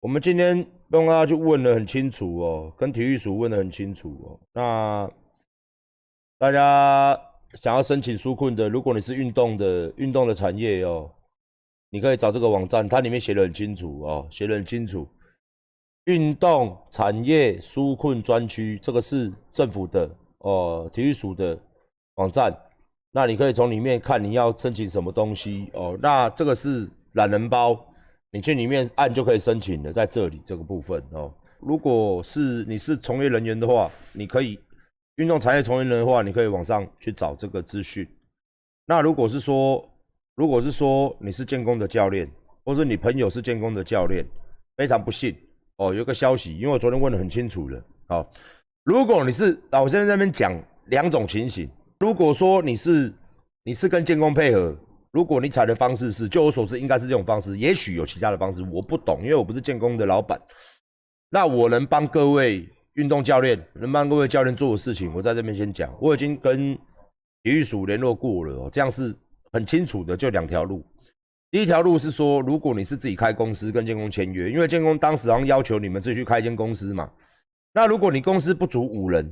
我们今天刚刚去问的很清楚哦，跟体育署问的很清楚哦。那大家想要申请纾困的，如果你是运动的运动的产业哦，你可以找这个网站，它里面写的很清楚哦，写的很清楚。运动产业纾困专区，这个是政府的哦，体育署的网站。那你可以从里面看你要申请什么东西哦。那这个是懒人包。你去里面按就可以申请的，在这里这个部分哦。如果是你是从业人员的话，你可以运动产业从业人员的话，你可以网上去找这个资讯。那如果是说，如果是说你是建工的教练，或者你朋友是建工的教练，非常不幸哦，有个消息，因为我昨天问的很清楚了。好，如果你是，啊，我现在这边讲两种情形，如果说你是你是跟建工配合。如果你采的方式是，就我所知，应该是这种方式。也许有其他的方式，我不懂，因为我不是建工的老板。那我能帮各位运动教练，能帮各位教练做的事情，我在这边先讲。我已经跟体育署联络过了，这样是很清楚的。就两条路，第一条路是说，如果你是自己开公司跟建工签约，因为建工当时好像要求你们自己去开一间公司嘛。那如果你公司不足五人，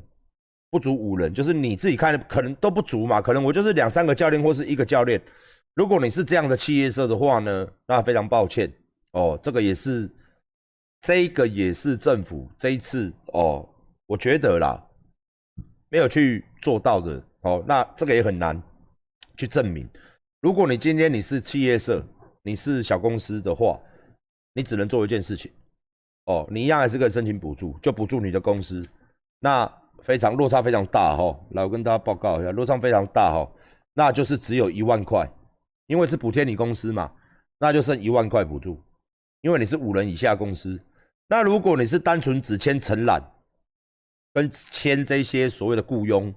不足五人，就是你自己开，可能都不足嘛。可能我就是两三个教练或是一个教练。如果你是这样的企业社的话呢，那非常抱歉哦，这个也是，这个也是政府这一次哦，我觉得啦，没有去做到的哦，那这个也很难去证明。如果你今天你是企业社，你是小公司的话，你只能做一件事情哦，你一样还是可以申请补助，就补助你的公司。那非常落差非常大哈，来我跟大家报告一下，落差非常大哈，那就是只有一万块。因为是补贴你公司嘛，那就剩一万块补助。因为你是五人以下公司，那如果你是单纯只签承揽跟签这些所谓的雇佣，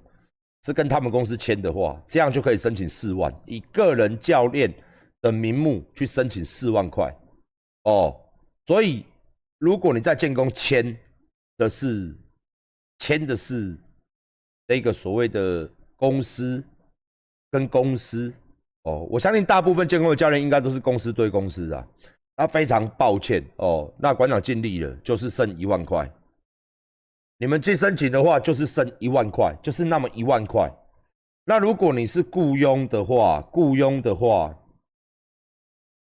是跟他们公司签的话，这样就可以申请四万，以个人教练的名目去申请四万块。哦，所以如果你在建工签的是签的是那个所谓的公司跟公司。哦，我相信大部分监控的教练应该都是公司对公司的，那非常抱歉哦。那馆长尽力了，就是剩一万块。你们去申请的话，就是剩一万块，就是那么一万块。那如果你是雇佣的话，雇佣的话，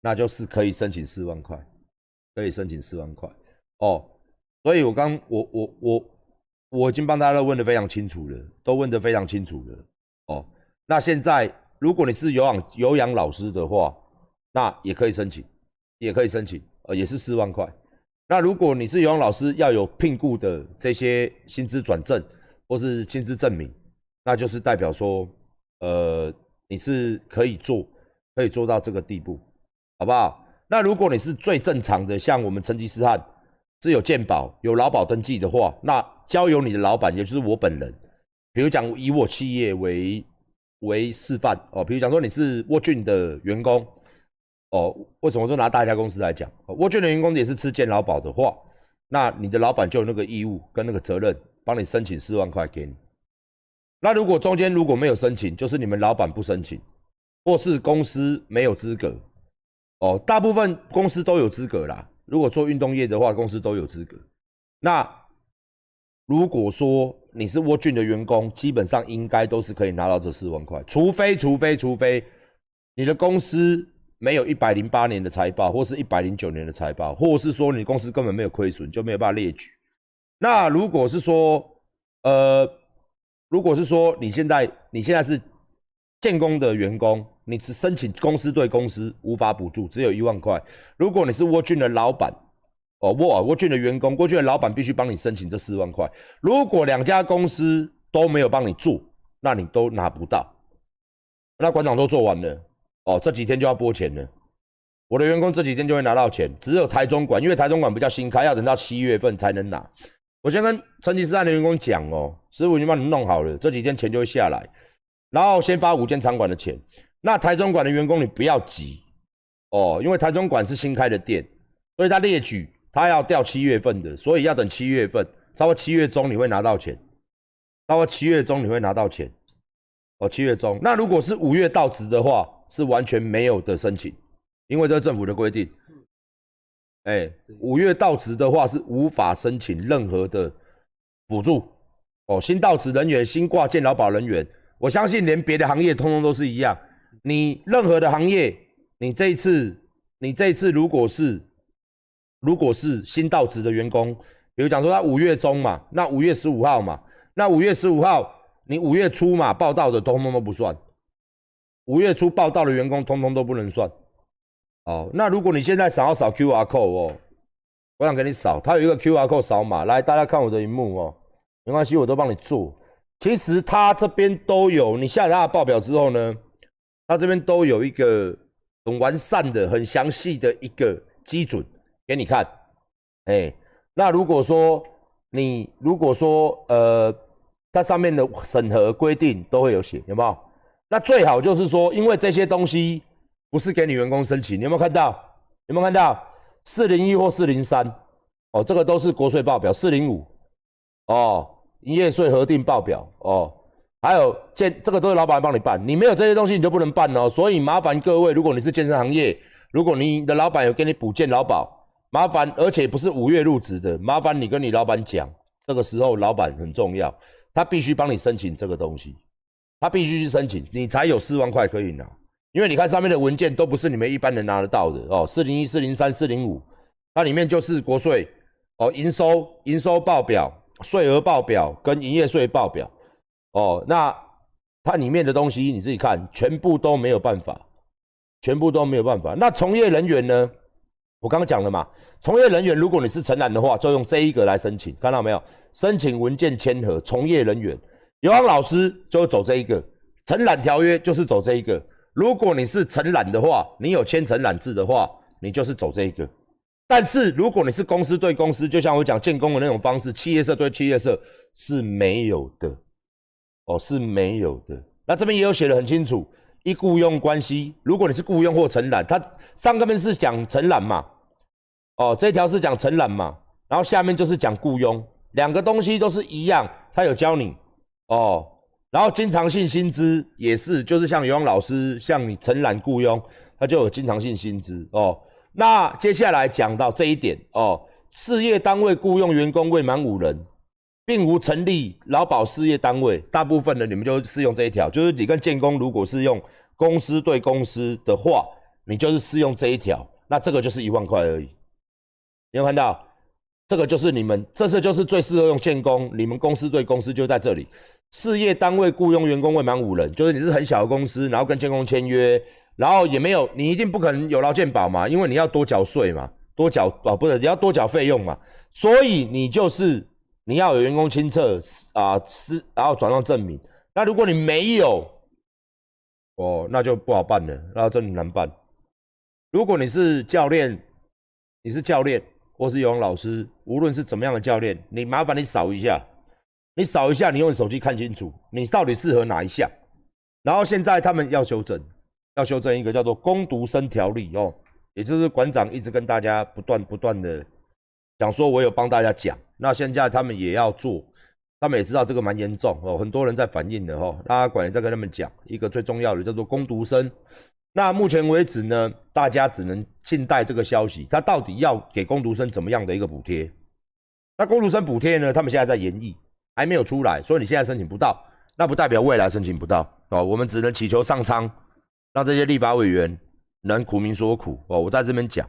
那就是可以申请四万块，可以申请四万块哦。所以，我刚我我我我已经帮大家都问的非常清楚了，都问的非常清楚了哦。那现在。如果你是有氧有氧老师的话，那也可以申请，也可以申请，呃，也是四万块。那如果你是有氧老师，要有聘雇的这些薪资转正或是薪资证明，那就是代表说，呃，你是可以做，可以做到这个地步，好不好？那如果你是最正常的，像我们成吉思汗是有健保、有劳保登记的话，那交由你的老板，也就是我本人，比如讲以我企业为。为示范哦，比如讲说你是沃俊的员工哦，为什么说拿大家公司来讲？沃俊的员工也是吃健劳保的话，那你的老板就有那个义务跟那个责任，帮你申请四万块给你。那如果中间如果没有申请，就是你们老板不申请，或是公司没有资格哦，大部分公司都有资格啦。如果做运动业的话，公司都有资格。那如果说你是沃俊的员工，基本上应该都是可以拿到这四万块，除非除非除非你的公司没有一百零八年的财报，或是一百零九年的财报，或是说你公司根本没有亏损，就没有办法列举。那如果是说，呃，如果是说你现在你现在是建工的员工，你只申请公司对公司无法补助，只有一万块。如果你是沃俊的老板。哦，沃尔沃卷的员工，过去的老板必须帮你申请这四万块。如果两家公司都没有帮你做，那你都拿不到。那馆长都做完了，哦，这几天就要拨钱了。我的员工这几天就会拿到钱。只有台中馆，因为台中馆比较新开，要等到七月份才能拿。我先跟成吉思汗的员工讲哦，师傅已经帮你弄好了，这几天钱就会下来。然后先发五间场馆的钱。那台中馆的员工你不要急哦，因为台中馆是新开的店，所以他列举。他要调七月份的，所以要等七月份，超过七月中你会拿到钱，超过七月中你会拿到钱，哦，七月中。那如果是五月到职的话，是完全没有的申请，因为这是政府的规定。哎，五月到职的话是无法申请任何的补助。哦，新到职人员、新挂件劳保人员，我相信连别的行业通通都是一样。你任何的行业，你这一次，你这一次如果是。如果是新到职的员工，比如讲说他五月中嘛，那五月十五号嘛，那五月十五号你五月初嘛报道的，通通都不算。五月初报道的员工，通通都不能算。哦，那如果你现在想要扫 Q R code 哦，我想给你扫，它有一个 Q R code 扫码来，大家看我的荧幕哦，没关系，我都帮你做。其实它这边都有，你下载报表之后呢，它这边都有一个很完善的、很详细的一个基准。给你看，哎，那如果说你如果说呃，它上面的审核规定都会有写，有没有？那最好就是说，因为这些东西不是给你员工申请，你有没有看到？有没有看到？四零一或四零三，哦，这个都是国税报表，四零五，哦，营业税核定报表，哦，还有建，这个都是老板帮你办，你没有这些东西你就不能办哦。所以麻烦各位，如果你是健身行业，如果你的老板有给你补建劳保。麻烦，而且不是五月入职的，麻烦你跟你老板讲，这个时候老板很重要，他必须帮你申请这个东西，他必须去申请，你才有四万块可以拿。因为你看上面的文件都不是你们一般人拿得到的哦，四零一、四零三、四零五，它里面就是国税哦，营收、营收报表、税额报表跟营业税报表哦，那它里面的东西你自己看，全部都没有办法，全部都没有办法。那从业人员呢？我刚刚讲了嘛，从业人员如果你是承揽的话，就用这一个来申请，看到没有？申请文件签合，从业人员尤航老师就走这一个承揽条约，就是走这一个。如果你是承揽的话，你有签承揽字的话，你就是走这一个。但是如果你是公司对公司，就像我讲建工的那种方式，企业社对企业社是没有的，哦，是没有的。那这边也有写的很清楚，一雇佣关系，如果你是雇佣或承揽，他上个面是讲承揽嘛。哦，这条是讲承揽嘛，然后下面就是讲雇佣，两个东西都是一样，他有教你哦。然后经常性薪资也是，就是像游泳老师，像你承揽雇佣，他就有经常性薪资哦。那接下来讲到这一点哦，事业单位雇佣员工未满五人，并无成立劳保事业单位，大部分的你们就适用这一条，就是你跟建工如果是用公司对公司的话，你就是适用这一条，那这个就是一万块而已。有没有看到？这个就是你们，这次就是最适合用建工。你们公司对公司就在这里。事业单位雇佣员工未满五人，就是你是很小的公司，然后跟建工签约，然后也没有，你一定不可能有劳健保嘛，因为你要多缴税嘛，多缴啊，不是你要多缴费用嘛。所以你就是你要有员工清册啊，是然后转让证明。那如果你没有，哦，那就不好办了，那真难办。如果你是教练，你是教练。我是游泳老师，无论是怎么样的教练，你麻烦你扫一下，你扫一下，你用手机看清楚，你到底适合哪一项。然后现在他们要修正，要修正一个叫做“攻读生”条例哦，也就是馆长一直跟大家不断不断的讲说，我有帮大家讲。那现在他们也要做，他们也知道这个蛮严重哦，很多人在反映的哦。家馆也在跟他们讲一个最重要的叫做“攻读生”。那目前为止呢，大家只能静待这个消息。他到底要给工读生怎么样的一个补贴？那工读生补贴呢？他们现在在研议，还没有出来，所以你现在申请不到，那不代表未来申请不到哦。我们只能祈求上苍，让这些立法委员能苦民所苦哦。我在这边讲。